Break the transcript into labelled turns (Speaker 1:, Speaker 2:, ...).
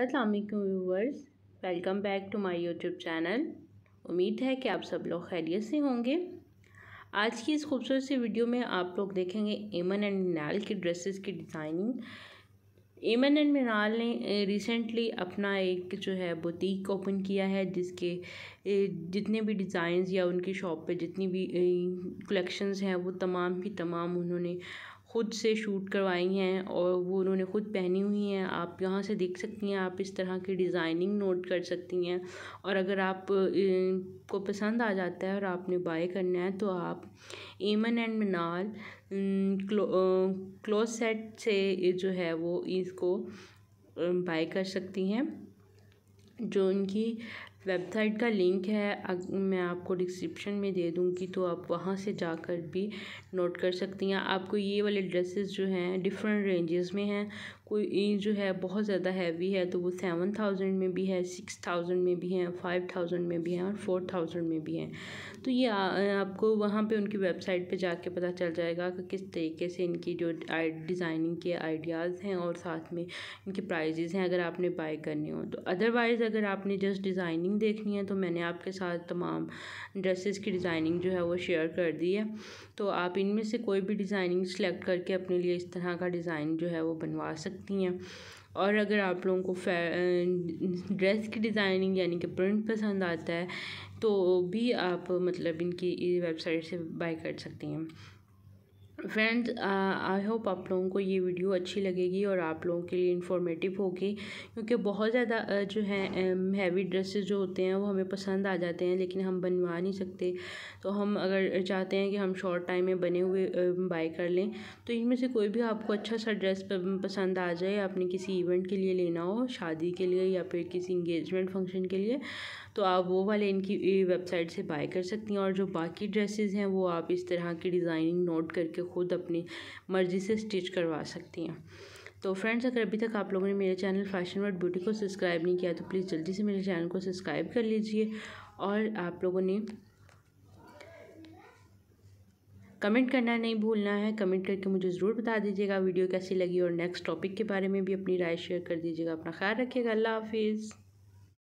Speaker 1: अस्सलाम वालेकुम viewers welcome back to my YouTube channel उम्मीद है कि आप सब लोग खैरियत से होंगे आज की इस खूबसूरत सी वीडियो में आप लोग देखेंगे एमन एंड मिनाल की ड्रेसेस की डिज़ाइनिंग एमन एंड मिनाल ने रिसेंटली अपना एक जो है बुटीक ओपन किया है जिसके जितने भी डिज़ाइन या उनकी शॉप पे जितनी भी कलेक्शंस हैं वो तमाम की तमाम उन्होंने ख़ुद से शूट करवाई हैं और वो उन्होंने ख़ुद पहनी हुई हैं आप यहाँ से देख सकती हैं आप इस तरह की डिज़ाइनिंग नोट कर सकती हैं और अगर आप को पसंद आ जाता है और आपने बाय करना है तो आप एमन एंड मनाल क्लोज सेट से जो है वो इसको बाय कर सकती हैं जो इनकी वेबसाइट का लिंक है मैं आपको डिस्क्रिप्शन में दे दूँगी तो आप वहाँ से जाकर भी नोट कर सकती हैं आपको ये वाले ड्रेसेस जो हैं डिफरेंट रेंजेस में हैं कोई जो है बहुत ज़्यादा हैवी है तो वो सेवन थाउजेंड में भी है सिक्स थाउजेंड में भी हैं फाइव थाउजेंड में भी हैं और फोर थाउजेंड में भी हैं तो ये आ, आपको वहाँ पे उनकी वेबसाइट पे जाके पता चल जाएगा कि किस तरीके से इनकी जो डिज़ाइनिंग के आइडियाज़ हैं और साथ में इनके प्राइजेज़ हैं अगर आपने बाई करने हो तो अदरवाइज़ अगर आपने जस्ट डिज़ाइनिंग डिज़ाइनिंग देखनी है तो मैंने आपके साथ तमाम ड्रेसेस की डिज़ाइनिंग जो है वो शेयर कर दी है तो आप इनमें से कोई भी डिज़ाइनिंग सेलेक्ट करके अपने लिए इस तरह का डिज़ाइन जो है वो बनवा सकती हैं और अगर आप लोगों को ड्रेस की डिज़ाइनिंग यानी कि प्रिंट पसंद आता है तो भी आप मतलब इनकी वेबसाइट से बाई कर सकती हैं फ्रेंड्स आई होप आप लोगों को ये वीडियो अच्छी लगेगी और आप लोगों के लिए इन्फॉर्मेटिव होगी क्योंकि बहुत ज़्यादा जो है हैवी ड्रेसेस जो होते हैं वो हमें पसंद आ जाते हैं लेकिन हम बनवा नहीं सकते तो हम अगर चाहते हैं कि हम शॉर्ट टाइम में बने हुए बाई कर लें तो इनमें से कोई भी आपको अच्छा सा ड्रेस पसंद आ जाए आपने किसी इवेंट के लिए लेना हो शादी के लिए या फिर किसी इंगेजमेंट फंक्शन के लिए तो आप वो वाले इनकी वेबसाइट से बाय कर सकती हैं और जो बाकी ड्रेसेस हैं वो आप इस तरह की डिज़ाइनिंग नोट करके ख़ुद अपनी मर्ज़ी से स्टिच करवा सकती हैं तो फ्रेंड्स अगर अभी तक आप लोगों ने मेरे चैनल फैशन वर्ड ब्यूटी को सब्सक्राइब नहीं किया तो प्लीज़ जल्दी से मेरे चैनल को सब्सक्राइब कर लीजिए और आप लोगों ने कमेंट करना नहीं भूलना है कमेंट करके मुझे ज़रूर बता दीजिएगा वीडियो कैसी लगी और नेक्स्ट टॉपिक के बारे में भी अपनी राय शेयर कर दीजिएगा अपना ख्याल रखिएगा अल्लाह हाफिज़